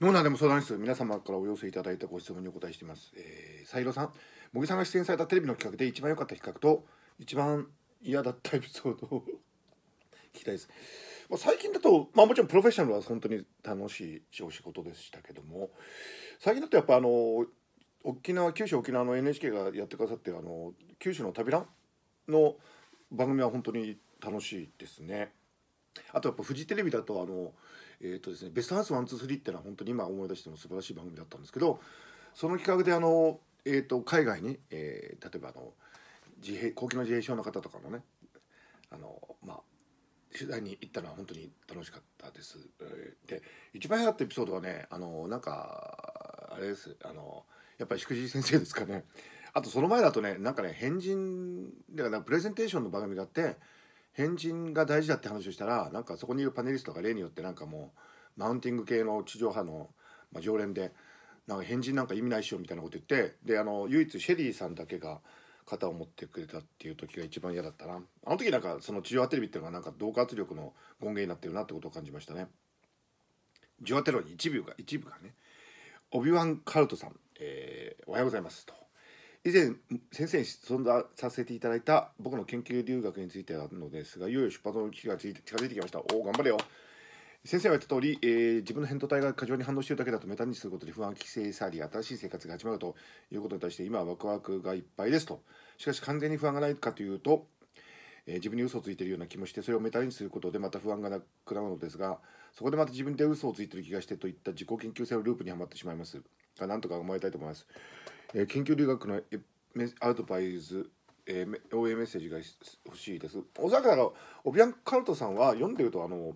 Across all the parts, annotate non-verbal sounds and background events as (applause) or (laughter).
のなでも相談室皆様からお寄せいただいたご質問にお答えしています。えー、サイロさん、茂木さんが出演されたテレビの企画で一番良かった企画と一番嫌だったエピソードを (laughs) 聞きたいです。まあ、最近だと、まあ、もちろんプロフェッショナルは本当に楽しいお仕事でしたけども最近だとやっぱあの沖縄九州沖縄の NHK がやってくださってあの九州の旅ランの番組は本当に楽しいですね。あとやっぱフジテレビだとあのえーとですね、ベストハウス123ってのは本当に今思い出しても素晴らしい番組だったんですけどその企画であの、えーと、海外に、えー、例えばあの自閉高級の自閉症の方とかのねあの、まあ、取材に行ったのは本当に楽しかったです。で一番良かったエピソードはねあのなんかあれですあのやっぱりしくじ先生ですかね。あとその前だとねなんかね変人だからプレゼンテーションの番組があって。変人が大事だって話をしたらなんかそこにいるパネリストが例によってなんかもうマウンティング系の地上波の、まあ、常連でなんか変人なんか意味ないっしょみたいなこと言ってであの唯一シェリーさんだけが肩を持ってくれたっていう時が一番嫌だったなあの時なんかその地上波テレビっていうのがなんか同化圧力の根源になってるなってことを感じましたね地上波テレビに一部が一部がねオビワン・カルトさん、えー、おはようございますと以前先生に存在させていただいた僕の研究留学についてなのですがいよいよ出発の日が近づいてきましたおお頑張れよ先生が言った通り、えー、自分の扁桃体が過剰に反応しているだけだとメタにすることで不安規制され新しい生活が始まるということに対して今はワクワクがいっぱいですとしかし完全に不安がないかというと、えー、自分に嘘をついているような気もしてそれをメタにすることでまた不安がなくなるのですがそこでまた自分で嘘をついている気がしてといった自己研究性のループにはまってしまいますがなんとか思いたいと思いますえー、研究留学のメアドバイズ、えー、応援メッセージが欲しいですおそらくだからオビアン・カルトさんは読んでるとあの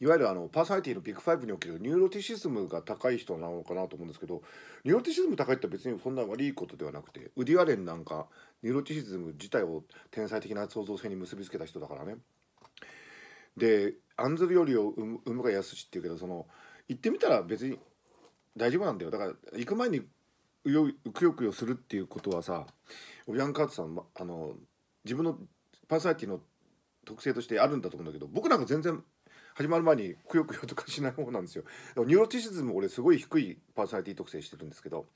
いわゆるあのパーソナリティのビッグファイブにおけるニューロティシズムが高い人なのかなと思うんですけどニューロティシズム高いって別にそんな悪いことではなくてウディ・アレンなんかニューロティシズム自体を天才的な創造性に結びつけた人だからね。で案ずるよりを産むが安しっていうけどその言ってみたら別に大丈夫なんだよだから行く前によくよくよするっていうことはさオビアン・カーツさんあの自分のパーソナリティの特性としてあるんだと思うんだけど僕なんか全然始まる前にくよくよとかしない方なんですよニューロティシズム俺すごい低いパーソナリティ特性してるんですけど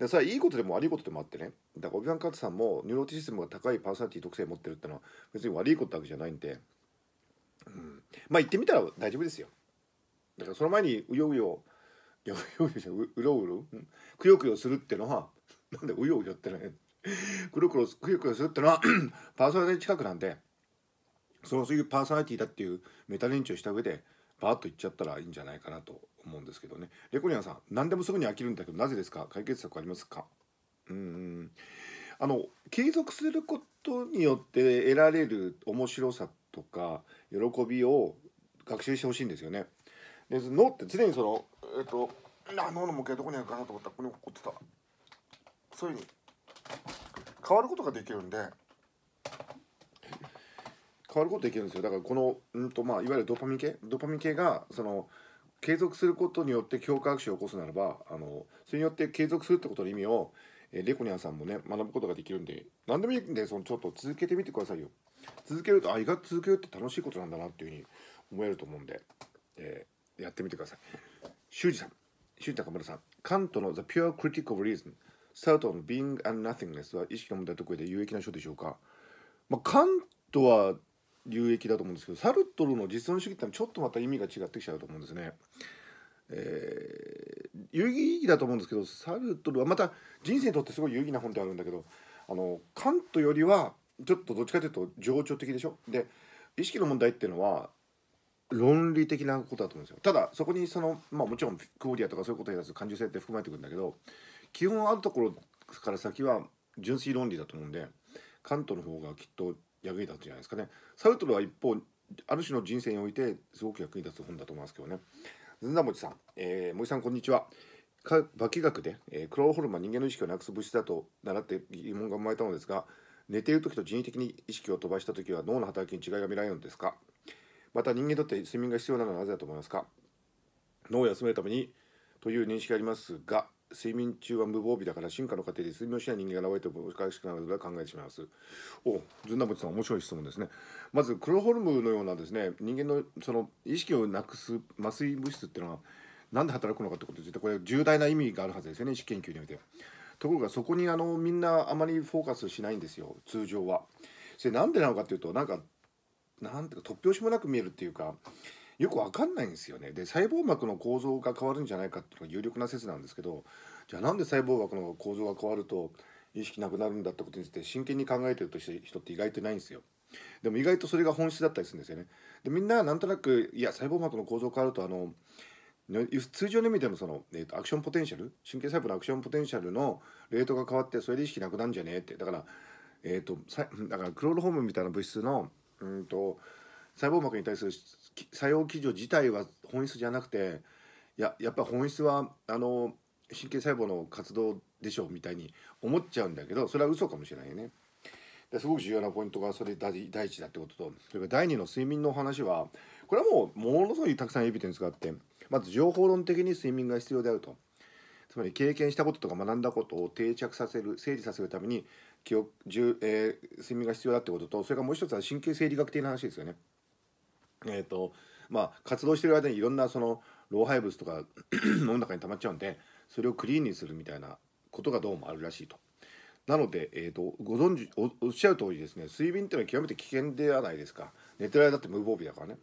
でさいいことでも悪いことでもあってねだからオビアン・カーツさんもニューロティシズムが高いパーソナリティ特性持ってるってのは別に悪いことだけじゃないんで、うん、まあ言ってみたら大丈夫ですよだからその前にうようよやうようよううろうろくよくよするってのは (laughs) なんでうようよってねくろくろくよくよするってのは (clears throat) パーソナリティ近くなんでそのそういうパーソナリティだっていうメタ認知をした上でバーッといっちゃったらいいんじゃないかなと思うんですけどねレコニアンさん何でもすぐに飽きるんだけどなぜですか解決策ありますかうんあの継続することによって得られる面白さとか喜びを学習してほしいんですよね。で脳って常にそのえっ、ー、とあ脳の模型どこにあるかなと思ったらここに落っこってたそういうふうに変わることができるんで変わることできるんですよだからこのうんとまあいわゆるドパミン系ドパミン系がその継続することによって強化学習を起こすならばあのそれによって継続するってことの意味を、えー、レコニャンさんもね学ぶことができるんで何でもいいんでそのちょっと続けてみてくださいよ続けるとあ意外と続けるって楽しいことなんだなっていうふうに思えると思うんで、えー、やってみてください。修二さん、修二高村さん、カントの The Pure Critic of Reason、s t a r の Being and Nothingness は意識の問題得意で有益な書でしょうか。まあ、カントは有益だと思うんですけど、サルトルの実存主義ってのはちょっとまた意味が違ってきちゃうと思うんですね。えー、有意義だと思うんですけどサルトルはまた人生にとってすごい有意義な本であるんだけどあのカントよりはちょっとどっちかというと情緒的でしょで意識の問題っていうのは論理的なことだと思うんですよただそこにそのまあもちろんクオリアとかそういうこと対する感受性って含まれてくるんだけど基本あるところから先は純粋論理だと思うんでカントの方がきっと役に立つじゃないですかねサルトルは一方ある種の人生においてすごく役に立つ本だと思いますけどねずんだもちさん、えー、森さんこんにちは化学で、えー、クロホルムは人間の意識をなくす物質だと習って疑問が生まれたのですが寝ている時と人為的に意識を飛ばした時は脳の働きに違いが見られるのですかまた人間にとって睡眠が必要なのはなぜだと思いますか脳を休めるためにという認識がありますが睡眠中は無防備だから進化の過程で睡眠をしない人間が現れてもおかしくなるのは考えてしまいますおずんだぶちさん面白い質問ですねまずクロホルムのようなですね人間のその意識をなくす麻酔物質っていうのは何で働くのかってことについてこれ重大な意味があるはずですよね意識研究においてところがそこにあのみんなあまりフォーカスしないんですよ通常はそれなんでなのかっていうとなんかなんていうか突拍子もなく見えるっていうかよくわかんないんですよねで細胞膜の構造が変わるんじゃないかっていうのが有力な説なんですけどじゃあなんで細胞膜の構造が変わると意識なくなるんだってことについて真剣に考えてるとして人って意外とないんですよ。でも意外とそれが本質だったりするんですよね。でみんななんとなくいや細胞膜の構造変わるとあの通常の意味でのその、えーと、アクションポテンシャル神経細胞のアクションポテンシャルのレートが変わってそれで意識なくなるんじゃねえってだから,、えーと、とだからクロールホームみたいな物質のうんと細胞膜に対する作用基準自体は本質じゃなくていややっぱ本質はあの神経細胞の活動でしょうみたいに思っちゃうんだけどそれは嘘かもしれないよね。すごく重要なポイントがそれ第一だってこととそれから第二の睡眠の話はこれはもうものすごいたくさんエビデンスがあってまず情報論的に睡眠が必要であるとつまり経験したこととか学んだことを定着させる整理させるために記憶えー、睡眠が必要だってこととそれからもう一つは神経生理学的な話ですよね。えーとまあ、活動してる間にいろんなその老廃物とか脳 (clears throat) の中に溜まっちゃうんでそれをクリーンにするみたいなことがどうもあるらしいと。なので、えーと、ご存知おっしゃる通りですね睡眠っていうのは極めて危険ではないですか寝てる間って無防備だからね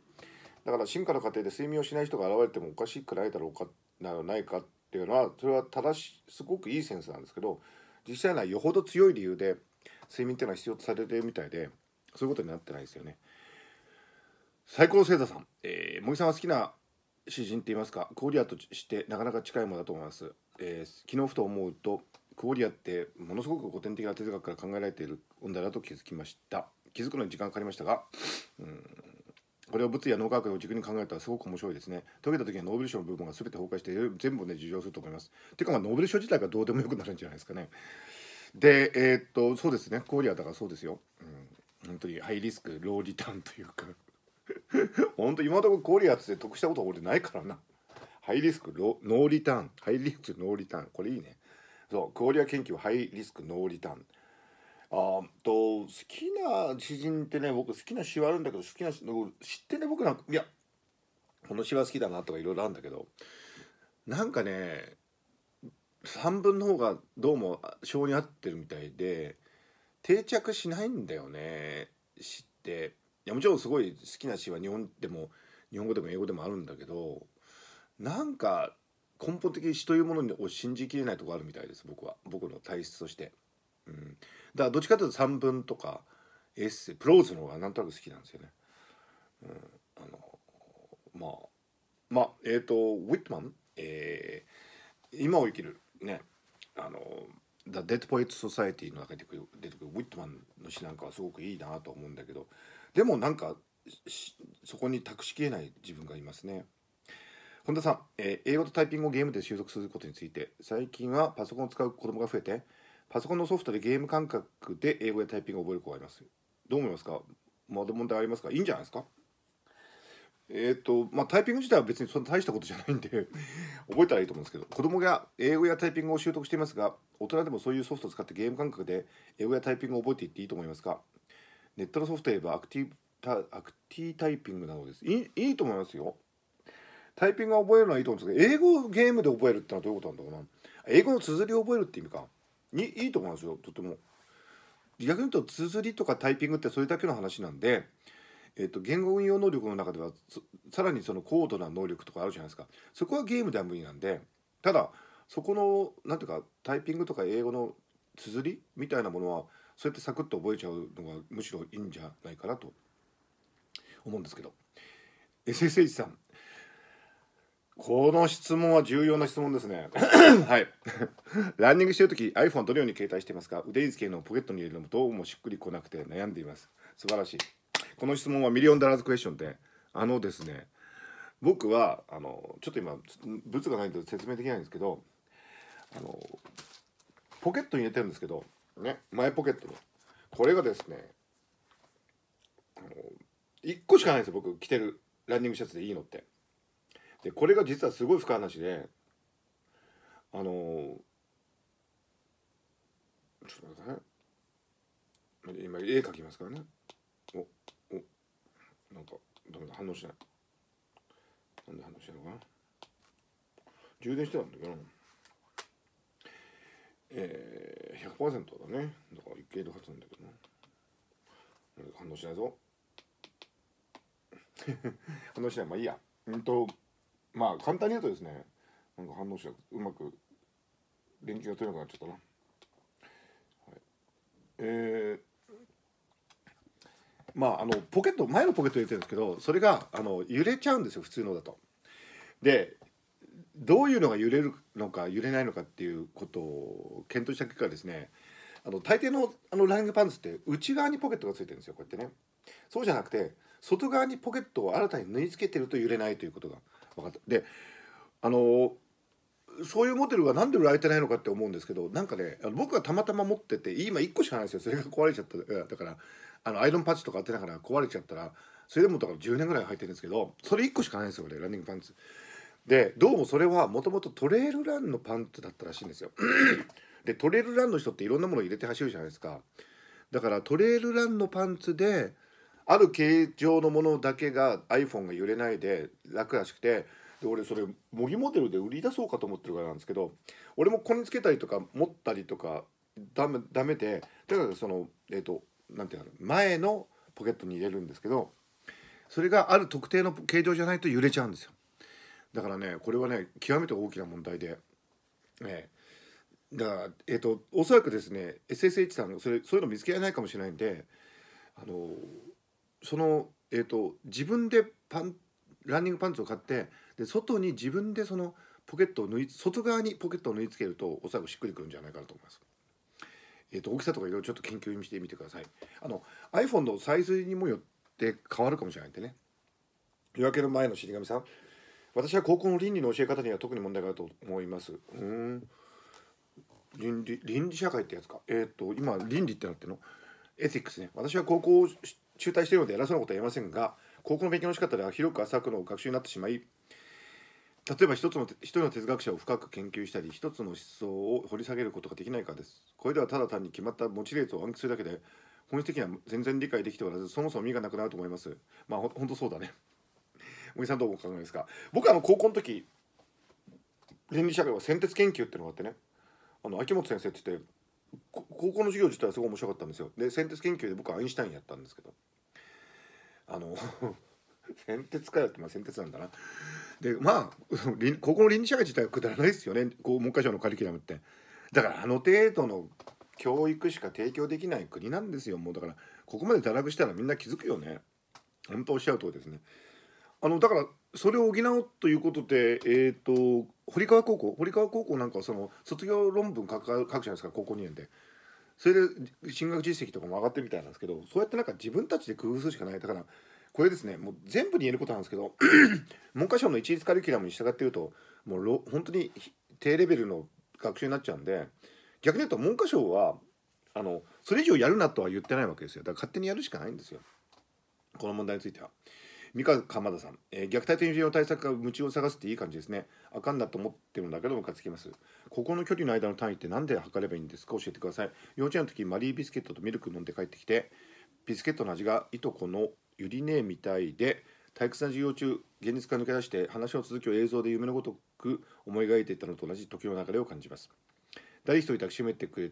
だから進化の過程で睡眠をしない人が現れてもおかしくないだろうかなないかっていうのはそれは正しすごくいいセンスなんですけど実際はよほど強い理由で睡眠っていうのは必要とされてるみたいでそういうことになってないですよね最高の星座さん、えー、茂木さんは好きな詩人っていいますかクオリアとしてなかなか近いものだと思います、えー、昨日ふと思うとクオリアってものすごく古典的な哲学から考えられている問題だと気づきました気づくのに時間かかりましたがうんこれを物理や脳科学を軸に考えたらすごく面白いですね。解けた時にノーベル賞の部分が全て崩壊して全部ね受賞すると思います。ていうかまあノーベル賞自体がどうでもよくなるんじゃないですかね。でえー、っとそうですねリはだからそうですよ。うん、本当にハイリスクローリターンというか (laughs) 本当今のところリアって得したことは俺ないからな。ハイリスクロノーリターンハイリスクノーリターンこれいいね。そう、クオリア研究ハイリスクノーリターン。あと好きな詩人ってね僕好きな詩はあるんだけど好きな詩知ってね僕なんかいやこの詩は好きだなとかいろいろあるんだけどなんかね3分の方がどうも性に合ってるみたいで定着しないんだよね詩っていやもちろんすごい好きな詩は日本でも日本語でも英語でもあるんだけどなんか根本的に詩というものを信じきれないとこあるみたいです僕は僕の体質として。うんだからどっちかというと散文とかエッセイプローズの方がなんとなく好きなんですよね。うん、あのまあまあえっ、ー、とウィットマン、えー、今を生きるねあの「The Dead Poets Society」の中に出てくる出てくるウィットマンの詩なんかはすごくいいなと思うんだけどでもなんかそこに託しきれない自分がいますね。本田さん、えー、英語とタイピングをゲームで習得することについて最近はパソコンを使う子どもが増えてパソコンのソフトでゲーム感覚で英語やタイピングを覚える子がいますどう思いますかまだ問題ありますかいいんじゃないですかえっ、ー、とまあタイピング自体は別にそんな大したことじゃないんで (laughs) 覚えたらいいと思うんですけど子供が英語やタイピングを習得していますが大人でもそういうソフトを使ってゲーム感覚で英語やタイピングを覚えていっていいと思いますかネットのソフトといえばアクティブアクティタイピングなどですいいいと思いますよタイピングを覚えるのはいいと思うんですけど英語をゲームで覚えるってのはどういうことなんだろうな英語の綴りを覚えるって意味かにいいと思いますよとても。逆に言うと綴りとかタイピングってそれだけの話なんで、えっと、言語運用能力の中ではさらにその高度な能力とかあるじゃないですかそこはゲームでは無理なんでただそこの何ていうかタイピングとか英語の綴りみたいなものはそうやってサクッと覚えちゃうのがむしろいいんじゃないかなと思うんですけど。SSH さんこの質問は重要な質問ですね。(coughs) はい。(laughs) ランニングしてるとき iPhone どのように携帯していますか腕につけのポケットに入れるのもどうもしっくりこなくて悩んでいます。素晴らしい。この質問はミリオンダラーズクエスチョンで、あのですね、僕は、あの、ちょっと今、物がないので説明できないんですけど、あの、ポケットに入れてるんですけど、ね、前ポケットに。これがですね、あの、1個しかないんですよ、僕着てるランニングシャツでいいのって。でこれが実はすごい深い話で、あのちょっと待ってください今絵描きますからねおおなんかダメだ反応しないなんで反応しないのかな充電してたんだけどえー、100%だねだから一るで勝つんだけどな反応しないぞ (laughs) 反応しないまあいいやうんとまあ簡単に言うとですねなんか反応しがうまく連休が取れなくなっちゃったな、はい、えー、まああのポケット前のポケット入れてるんですけどそれがあの揺れちゃうんですよ普通のだとでどういうのが揺れるのか揺れないのかっていうことを検討した結果ですねあの大抵のあのランニングパンツって内側にポケットがついてるんですよこうやってねそうじゃなくて外側にポケットを新たに縫い付けてると揺れないということが分かったであのそういうモデルがなんで売られてないのかって思うんですけどなんかね僕がたまたま持ってて今1個しかないんですよそれが壊れちゃっただからあのアイロンパッチとか当てながら壊れちゃったらそれでもだから10年ぐらい履いてるんですけどそれ1個しかないんですよ俺ランニングパンツでどうもそれはもともとトレイルランのパンツだったらしいんですよ (clears throat) でトレイルランの人っていろんなもの入れて走るじゃないですかだからトレイルランのパンツである形状のものだけが iPhone が揺れないで楽らしくてで俺それ模擬モデルで売り出そうかと思ってるからなんですけど俺もこれにつけたりとか持ったりとかダメダメでだからそのえっ、ー、となんていうの前のポケットに入れるんですけどそれがある特定の形状じゃないと揺れちゃうんですよだからねこれはね極めて大きな問題で。えだからえっ、ー、とおそらくですね SSH さんそれそういうの見つけられないかもしれないんであのーその、えーと、自分でパンランニングパンツを買ってで外に自分でそのポケットを縫い外側にポケットを縫い付けるとおそらくしっくりくるんじゃないかなと思います。えーと、大きさとかいろいろちょっと研究にしてみてください。あの iPhone のサイズにもよって変わるかもしれないんでね。夜明けの前の死神さん私は高校の倫理の教え方には特に問題があると思います。うん倫理倫理社会ってやつか。えっ、ー、と今倫理ってなってるのエティックスね。私は高校中退しているので偉そうなことは言えませんが高校の勉強の仕方では広く浅くの学習になってしまい例えば一つの一人の哲学者を深く研究したり一つの思想を掘り下げることができないからですこれではただ単に決まった持ち列を暗記するだけで本質的には全然理解できておらずそもそも意味がなくなると思いますまあほほんとそうだね (laughs) 森さんどうお考えですか僕はあの高校の時倫理社会は先哲研究っていうのがあってねあの秋元先生って言って高校の授業自体はすごい面白かったんですよで先鉄研究で僕はアインシュタインやったんですけどあの (laughs) 先鉄かよってまあ先鉄なんだなでまあ (laughs) 高校の倫理社会自体はくだらないですよね文科省のカリキュラムってだからあの程度の教育しか提供できない国なんですよもうだからここまで堕落したらみんな気づくよね本当おっしゃる通りですねあのだからそれを補うということで、えーと、堀川高校堀川高校なんかはその卒業論文書く書くじゃないですか高校2年でそれで進学実績とかも上がってるみたいなんですけどそうやってなんか自分たちで工夫するしかないだからこれですねもう全部に言えることなんですけど文科省の一律カリキュラムに従っていうともう本当に低レベルの学習になっちゃうんで逆に言うと文科省はあのそれ以上やるなとは言ってないわけですよだから勝手にやるしかないんですよこの問題については。三上鎌田さん、えー、虐待というの対策が夢中を探すっていい感じですねあかんなと思ってるんだけどムカつきますここの距離の間の単位って何で測ればいいんですか教えてください幼稚園の時マリービスケットとミルク飲んで帰ってきてビスケットの味がいとこのゆりねえみたいで退屈な授業中現実から抜け出して話の続きを映像で夢のごとく思い描いていたのと同じ時の流れを感じます誰一人抱きしめてくれ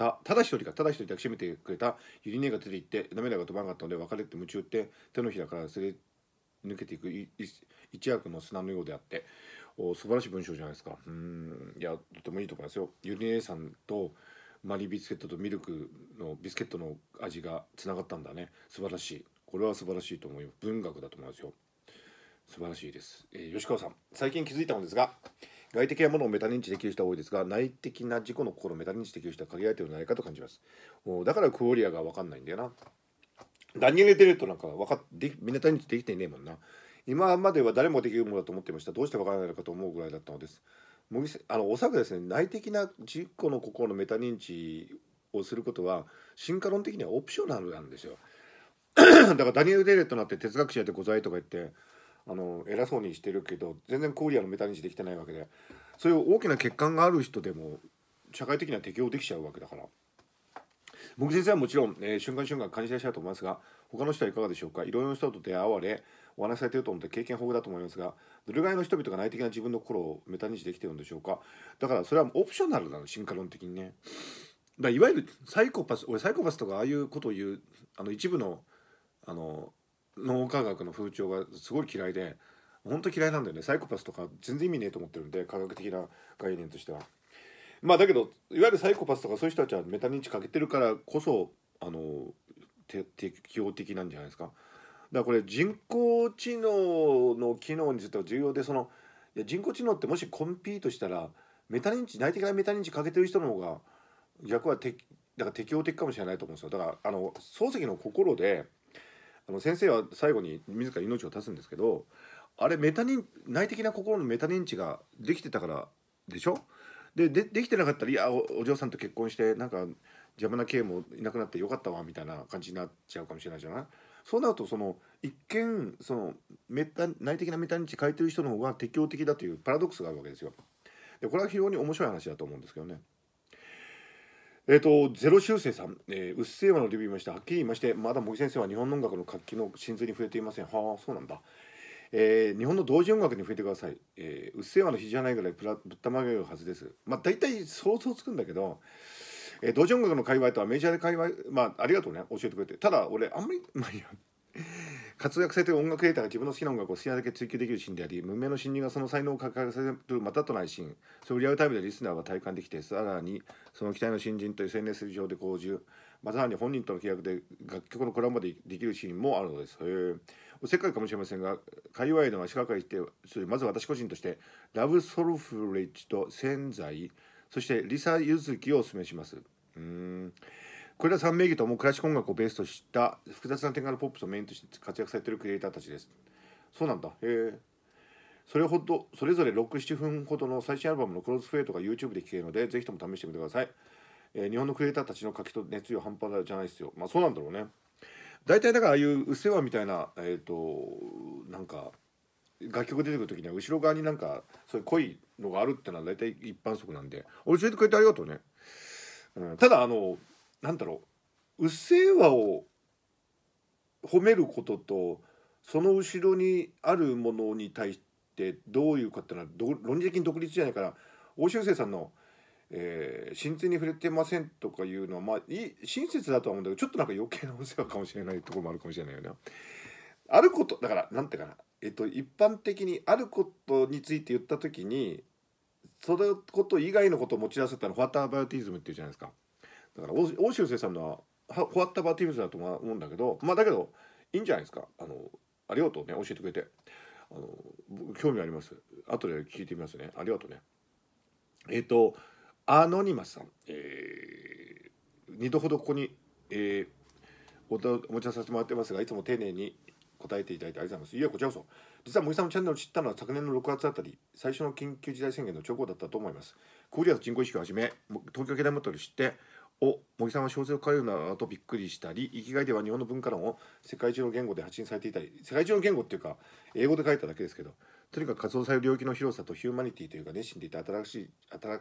たただ一人がただ一人抱きしめてくれたゆり姉が出て行って涙が止まらなかったので別れて夢中って手のひらからすれ抜けていく一躍の砂のようであってお素晴らしい文章じゃないですかうんいやとてもいいと思いますよゆり姉さんとマリビスケットとミルクのビスケットの味がつながったんだね素晴らしいこれは素晴らしいと思います文学だと思いますよ素晴らしいです、えー、吉川さん最近気づいたのですが外的なものをメタ認知できる人は多いですが内的な自己の心をメタ認知できる人は限られているんじゃないかと感じますだからクオリアが分かんないんだよなダニエル・デレットなんか分かっメタ認知できていねえもんな今までは誰もできるものだと思っていましたどうして分からないのかと思うぐらいだったのですあのおそらくですね内的な自己の心のメタ認知をすることは進化論的にはオプショナルなんですよだからダニエル・デレットなんて哲学者でございとか言ってあの偉そうにしてるけど全然コーリアのメタ認知できてないわけでそういう大きな欠陥がある人でも社会的には適応できちゃうわけだから僕先生はもちろん、えー、瞬間瞬間感じらっしゃると思いますが他の人はいかがでしょうかいろいろな人と出会われお話しされてると思って経験豊富だと思いますがどれぐらいの人々が内的な自分の心をメタ認知できてるんでしょうかだからそれはオプショナルなの進化論的にねだいわゆるサイコパス俺サイコパスとかああいうことを言うあの一部のあの脳科学の風潮がすごい嫌いで本当嫌いなんだよねサイコパスとか全然意味ねえと思ってるんで科学的な概念としては。まあだけどいわゆるサイコパスとかそういう人たちはメタ認知かけてるからこそあの適応的なんじゃないですか。だからこれ人工知能の機能については重要でそのいや人工知能ってもしコンピートしたらメタ認知内的なメタ認知かけてる人の方が逆はてだから適応的かもしれないと思うんですよ。だからあの漱石の心であの先生は最後に自ら命を絶つんですけどあれメタ認内的な心のメタ認知ができてたからでしょででできてなかったらいやお嬢さんと結婚してなんか邪魔な刑もいなくなってよかったわみたいな感じになっちゃうかもしれないじゃないそうなるとその一見そのメタ内的なメタ認知変えてる人の方が適応的だというパラドックスがあるわけですよ。でこれは非常に面白い話だと思うんですけどね。えっ、ー、と、ゼロ修正さん、えー、うっせぇわのデビューまして、はっきり言いまして、まだ茂木先生は日本の音楽の活気の真髄に触れていません。はあ、そうなんだ。えー、日本の同時音楽に触れてください。えー、うっせぇわの日じゃないぐらいぶったまげるはずです。まあ、大体想像つくんだけど、えー、同時音楽の界隈とはメジャーで界隈、まあ、ありがとうね、教えてくれて。ただ、俺、あんまり、まあいいや。活躍性といる音楽データが自分の好きな音楽を好きなだけ追求できるシーンであり無名の新人がその才能を抱えさせるまたとないシーンそれをリアルタイムでリスナーは体感できてさらにその期待の新人と SNS 上で交流またさらに本人との契約で楽曲のコラボでできるシーンもあるのですへえせっかもしれませんが界隈の足掛かりしてまず私個人としてラブソルフレッジと潜在そしてリサ・ユズキをおすすめしますうんこれら3名義ともクラシック音楽をベースとした複雑な点開のポップスをメインとして活躍されているクリエイターたちですそうなんだへえそれほどそれぞれ67分ほどの最新アルバムの「クローズフェイト」が YouTube で聴けるのでぜひとも試してみてください、えー、日本のクリエイターたちの書きと熱量半端じゃないですよまあそうなんだろうね大体だからああいう「うっせわ」みたいなえっ、ー、となんか楽曲出てくる時には後ろ側になんかそういう濃いのがあるってのは大体一般則なんで教えてくれてありがとうね、うん、ただあのなんだろう「うっせわ」を褒めることとその後ろにあるものに対してどういうかっていうのは論理的に独立じゃないから大修生さんの、えー「真に触れてません」とかいうのはまあい親切だとは思うんだけどちょっとなんか余計なお世話かもしれないところもあるかもしれないよね。あることだから何て言うかな、えっと、一般的にあることについて言った時にそのこと以外のことを持ち出せたのファターバイオティズムっていうじゃないですか。だから欧州生産のは終わったバーティブズだと思うんだけどまあだけどいいんじゃないですかあのありがとうね教えてくれてあの興味あります後で聞いてみますねありがとうねえっ、ー、とアノニマスさん、えー、2度ほどここに、えー、お持ちさせてもらってますがいつも丁寧に答えていただいてありがとうございますいやこちらこそ実は森さんのチャンネルを知ったのは昨年の6月あたり最初の緊急事態宣言の直後だったと思います小売り人口意識をはじめ東京経済モデル知ってお茂木さんは小説を書くなとびっくりしたり生きがいでは日本の文化論を世界中の言語で発信されていたり世界中の言語っていうか英語で書いただけですけどとにかく活動される領域の広さとヒューマニティというか熱心でいた新しい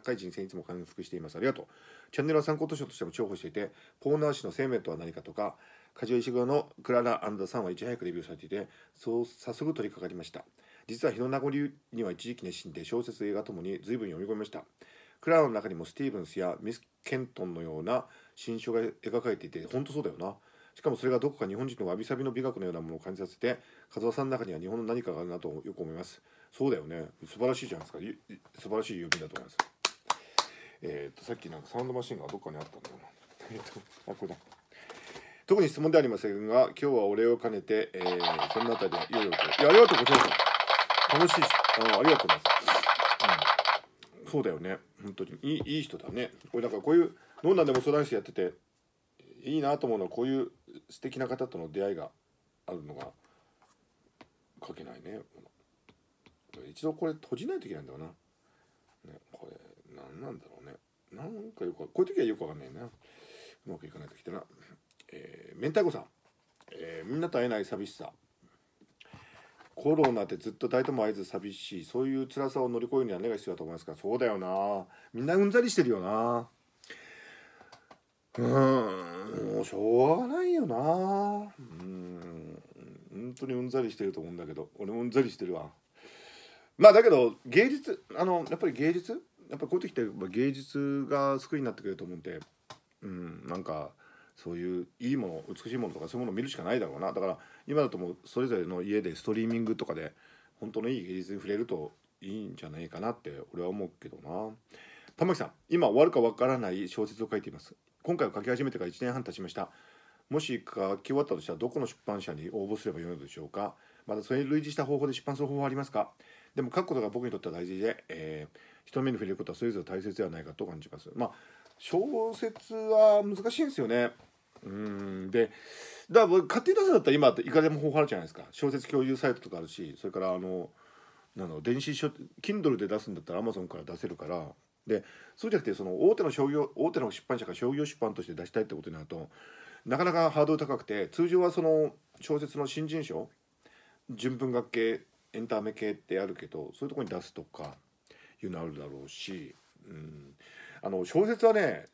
新しい人生にいつも感服していますありがとうチャンネルは参考図書としても重宝していてポーナー氏の生命とは何かとか梶尾石黒のクララさんはいち早くレビューされていてそう早速取り掛かりました実は日の名残には一時期熱心で小説映画ともに随分読み込みましたクラウンの中にもスティーブンスやミス・ケントンのような新書が描かれていて本当そうだよなしかもそれがどこか日本人のわびさびの美学のようなものを感じさせて風間さんの中には日本の何かがあるなとよく思いますそうだよね素晴らしいじゃないですか素晴らしい郵便だと思いますえっ、とさっきなんかサウンドマシンがどっかにあったんだよな (laughs) えっ、とあこれだ特に質問ではありませんが今日はお礼を兼ねて、えー、その辺りでいよいよといやありがとうございます楽しいあありがとうございますそうだよね本当にいいいい人だねこれなんかこういう飲んだでも相談室やってていいなと思うのはこういう素敵な方との出会いがあるのが書けないね一度これ閉じないといけないんだよな、ね、これ何なんだろうねなんかよくこういう時はよくわかんないなうまくいかない時ってな、えー、明太子さん、えー、みんなと会えない寂しさコロナでずっと誰とも会えず寂しいそういう辛さを乗り越えるには何が必要だと思いますかそうだよなみんなうんざりしてるよなうんもうしょうがないよなうん本当にうんざりしてると思うんだけど俺もうんざりしてるわまあだけど芸術あのやっぱり芸術やっぱこういう時って芸術が救いになってくれると思うんでうんなんかそういういいもの美しいものとかそういうものを見るしかないだろうなだから今だともうそれぞれの家でストリーミングとかで本当のいい芸術に触れるといいんじゃないかなって俺は思うけどな玉木さん今終わるかわからない小説を書いています今回は書き始めてから1年半経ちましたもし書き終わったとしたらどこの出版社に応募すればよいのでしょうかまたそれに類似した方法で出版する方法はありますかでも書くことが僕にとっては大事で、えー、人目に触れることはそれぞれ大切ではないかと感じますまあ小説は難しいんですよねうんでだから僕勝手に出すんだったら今いかでも方法あるじゃないですか小説共有サイトとかあるしそれからあのなの電子書 Kindle で出すんだったらアマゾンから出せるからでそうじゃなくてその大手の商業大手の出版社が商業出版として出したいってことになるとなかなかハードル高くて通常はその小説の新人賞純文学系エンタメ系ってあるけどそういうとこに出すとかいうのあるだろうし、うん、あの小説はね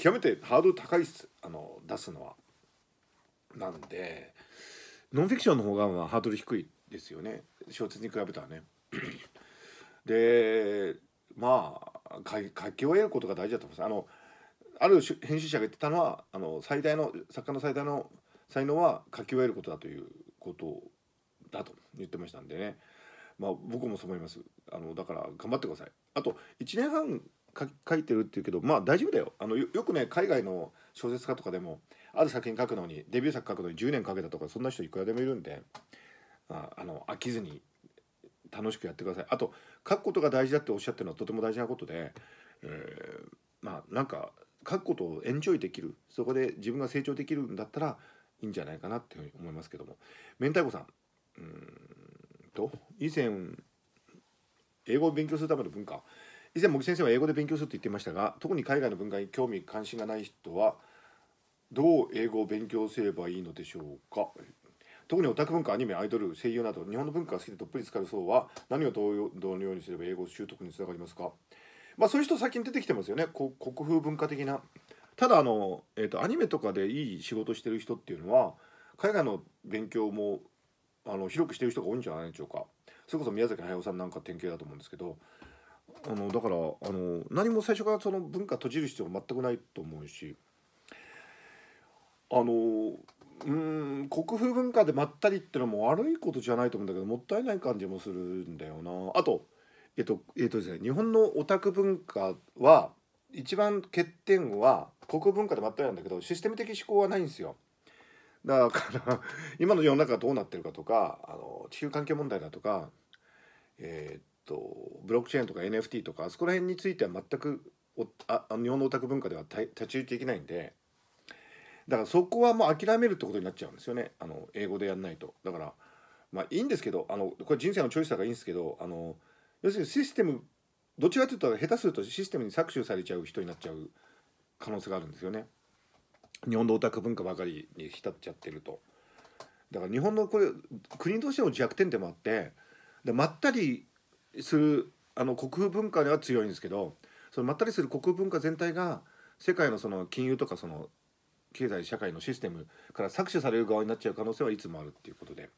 極めてハードル高いっすあの出すのは。なんでノンフィクションの方がまあハードル低いですよね小説に比べたらね。(clears throat) でまあ書き終えることが大事だと思います。あのある編集者が言ってたのはあの最大の作家の最大の才能は書き終えることだということだと言ってましたんでね、まあ、僕もそう思いますあのだから頑張ってくださいあと1年半書いてるっていうけどまあ大丈夫だよあのよくね海外の小説家とかでもある作品書くのにデビュー作書くのに10年かけたとかそんな人いくらでもいるんでああの飽きずに楽しくやってくださいあと書くことが大事だっておっしゃってるのはとても大事なことで、えー、まあなんか書くことをエンジョイできるそこで自分が成長できるんだったらいいんじゃないかなっていうふうに思いますけども明太子さんうんと以前英語を勉強するための文化以前茂木先生は英語で勉強すると言っていましたが特に海外の文化に興味関心がない人はどう英語を勉強すればいいのでしょうか特にオタク文化アニメアイドル声優など日本の文化が好きでどっぷり浸かる層は何をどのようにすれば英語習得につながりますかまあそういう人最近出てきてますよね国風文化的なただあの、えーと、とアニメとかでいい仕事してる人っていうのは海外の勉強もあの広くしてる人が多いんじゃないでしょうかそれこそ宮崎駿さんなんか典型だと思うんですけどあのだからあの何も最初からその文化閉じる必要は全くないと思うしあのうん国風文化でまったりってのも悪いことじゃないと思うんだけどもったいない感じもするんだよなあとえっとえっとですね日本のオタク文化は一番欠点は国文化でまったりなんだけどシステム的思考はないんですよだから (laughs) 今の世の中どうなってるかとかあの地球環境問題だとかえー、っとブロックチェーンとか NFT とかあそこら辺については全くおあ日本のオタク文化では立ち入っていけないんでだからそこはもう諦めるってことになっちゃうんですよねあの英語でやんないとだからまあいいんですけどあのこれ人生のチョイスだからいいんですけどあの要するにシステムどちちかというと下手するとシステムに搾取されちゃう人になっちゃう可能性があるんですよね日本のオタク文化ばかりに浸っちゃってるとだから日本のこれ国としての弱点でもあってでまったりするあの国風文化では強いんですけどそのまったりする国風文化全体が世界のその金融とかその経済社会のシステムから搾取される側になっちゃう可能性はいつもあるっていうことで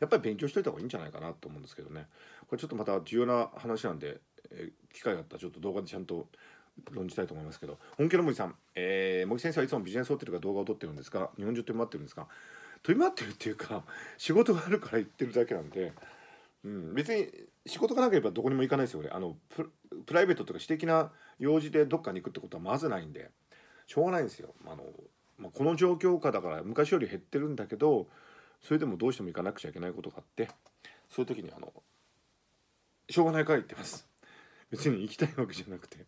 やっぱり勉強しといた方がいいんじゃないかなと思うんですけどねこれちょっとまた重要な話なんで、え機会があったらちょっと動画でちゃんと論じたいと思いますけど本気の森さん、えー、森先生はいつもビジネスホテルが動画を撮ってるんですが日本中飛び回ってるんですが飛び回ってるっていうか仕事があるから行ってるだけなんで、うん、別に仕事がなければどこにも行かないですよ俺あのプライベートとか私的な用事でどっかに行くってことはまずないんでしょうがないんですよあの、まあ、この状況下だから昔より減ってるんだけどそれでもどうしても行かなくちゃいけないことがあってそういう時にあのしょうがないから行ってます別に行きたいわけじゃなくて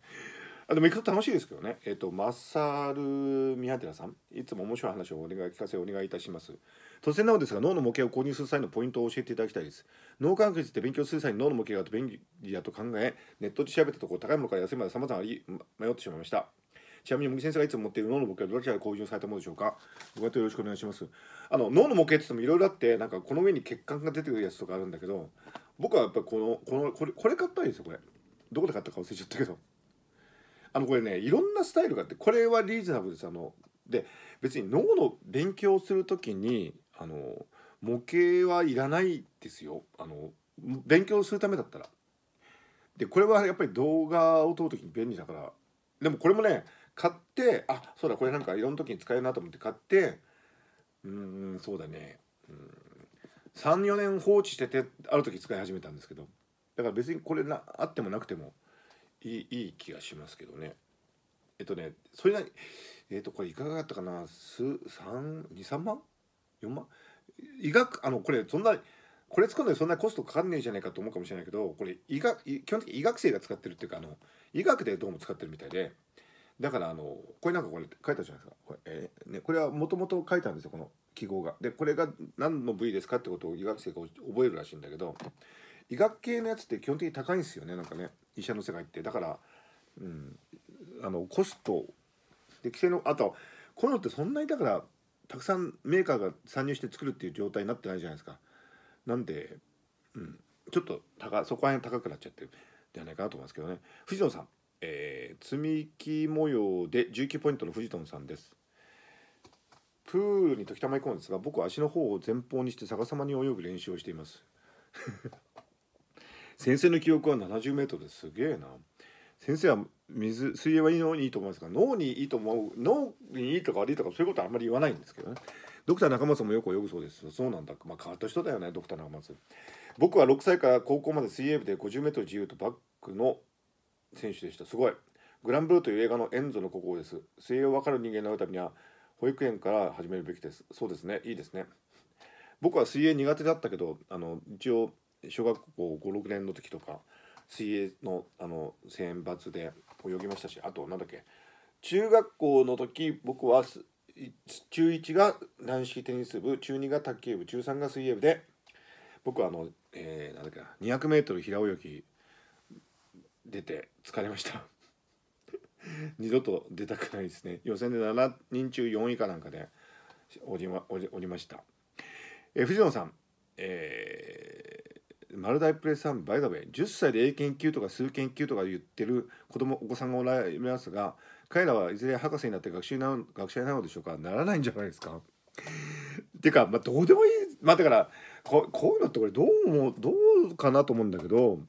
あでも行くと楽しいですけどねえっ、ー、とマッサール宮寺さんいつも面白い話をお願い聞かせお願いいたします突然なのですが脳の模型を購入する際のポイントを教えていただきたいです脳科学について勉強する際に脳の模型があと便利だと考えネットで調べたところ高いものから安いまで様々あり迷ってしまいましたちなみに、茂木先生がいつも持っている脳の模型はどちらが購入されたものでしょうかご回答よろしくお願いします。あの脳の模型って言ってもいろいろあって、なんかこの上に血管が出てくるやつとかあるんだけど、僕はやっぱこの、この、これ、これ買ったんですよ、これ。どこで買ったか忘れちゃったけど。あの、これね、いろんなスタイルがあって、これはリーズナブルです。あの、で、別に脳の勉強をするときに、あの模型はいらないですよあの勉強するためだったら。でこれはやっぱり動画を撮る時に便利だからでもこれもね買ってあそうだこれなんかいろんな時に使えるなと思って買ってうんそうだね34年放置しててある時使い始めたんですけどだから別にこれなあってもなくてもいいいい気がしますけどねえっとねそれなりえっとこれいかがだったかな23万4万医学あのこれそんなこれ作るのにそんなコストかかんねえじゃないかと思うかもしれないけどこれ医学基本的に医学生が使ってるっていうかあの医学でどうも使ってるみたいでだからあのこれなんかこれ書いたじゃないですかこれ,、えー、ね、これはもともと書いたんですよこの記号が。でこれが何の部位ですかってことを医学生が覚えるらしいんだけど医学系のやつって基本的に高いんですよねなんかね医者の世界ってだから、うん、あのコストで規制のあとこういうのってそんなにだからたくさんメーカーが参入して作るっていう状態になってないじゃないですかなんで、うん、ちょっと高そこら辺高くなっちゃってるんじゃないかなと思いますけどね藤野さん、えー、積み木模様で19ポイントの藤野さんですプールに時たま行くんですが僕は足の方を前方にして逆さまに泳ぐ練習をしています (laughs) 先生の記憶は70メートルですげえな先生は水水泳はいいのにいいと思いますが脳にいいと思う脳にいいとか悪いとかそういうことはあんまり言わないんですけどねドクター中松もよく泳ぐそうですそうなんだまあ変わった人だよねドクター中松僕は6歳から高校まで水泳部で 50m 自由とバックの選手でしたすごいグランブルーという映画のエンゾの国王です水泳を分かる人間になるためには保育園から始めるべきですそうですねいいですね僕は水泳苦手だったけどあの一応小学校56年の時とか水泳のあの選抜で泳ぎましたしあと何だっけ中学校の時僕は中1が軟式テニス部中2が卓球部中3が水泳部で僕はあの、えー、なんだっけな 200m 平泳ぎ出て疲れました (laughs) 二度と出たくないですね予選で7人中4位かなんかでおりまおりました、えー、藤野さん、えー丸大プレイさんバイダウェイ10歳で A 研究とか数研究とか言ってる子供お子さんがおられますが彼らはいずれ博士になって学習な学者になるのでしょうかならないんじゃないですかっていうか、まあ、どうでもいいまあだからここういうのってこれどうう、どうかなと思うんだけど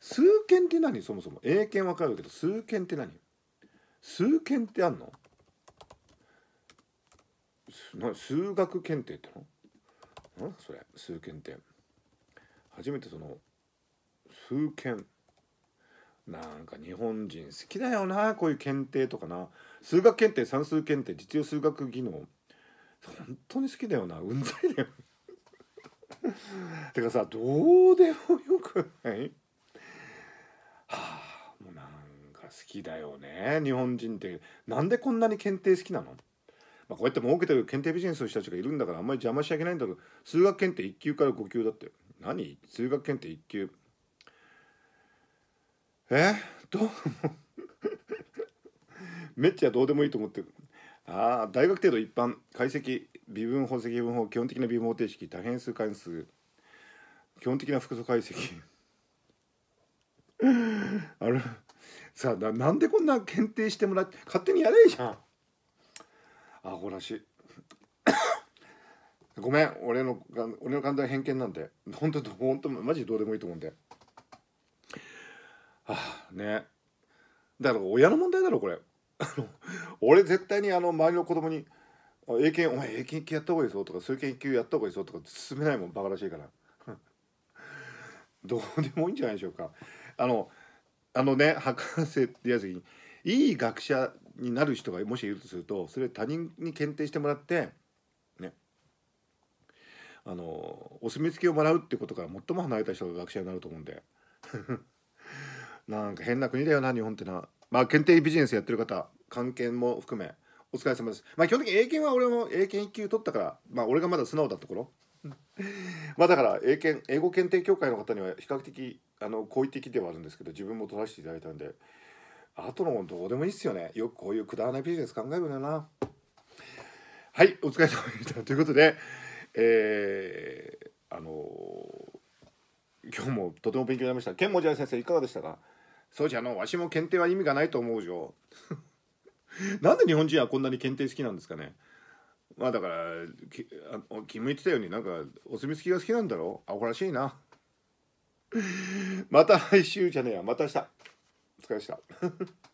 数研って何そもそも英検わかるけど数研って何数研ってあんの数学検定ってのんそれ数検定初めてその数件なんか日本人好きだよなこういう検定とかな数学検定算数検定実用数学技能本当に好きだよなうんざりだよ (laughs) てかさどうでもよくないはあもうなんか好きだよね日本人ってなんでこんなに検定好きなのまあ、こうやって儲けてる検定ビジネスの人たちがいるんだからあんまり邪魔しちゃいけないんだけど数学検定1級から5級だって何数学検定1級えどう (laughs) めっちゃどうでもいいと思ってるああ大学程度一般解析微分法積分法基本的な微分方程式多変数関数基本的な複素解析 (laughs) あれさあなんでこんな検定してもらって勝手にやれじゃんアホらしいごめん俺の俺の簡単偏見なんで本当本当マジどうでもいいと思うんでああねだから親の問題だろこれ俺絶対にあの周りの子供に「英検お前英検1級やった方がいいぞ」とか「そういう研究やった方がいいぞ」とか進めないもんバカらしいから (laughs) どうでもいいんじゃないでしょうかあのあのね博士ってやつにいい学者になる人がもしいるとするとそれ他人に検定してもらってあのお墨付きをもらうってことから最も離れた人が学者になると思うんで (laughs) なんか変な国だよな日本ってなまあ検定ビジネスやってる方関係も含めお疲れ様ですまあ基本的に英検は俺も英検1級取ったからまあ俺がまだ素直だったろ (laughs) まあだから英検英語検定協会の方には比較的あの好意的ではあるんですけど自分も取らせていただいたんであとのもどうでもいいっすよねよくこういうくだらないビジネス考えるんだよなはいお疲れ様でしたということでえー、あのー、今日もとても勉強になりました剣文字先生いかがでしたかそうじゃのわしも検定は意味がないと思うじょ (laughs) なんで日本人はこんなに検定好きなんですかねまあだから君も言ってたようになんかお墨付きが好きなんだろうアホらしいな (laughs) また来週じゃねえやまた明日お疲れでした (laughs)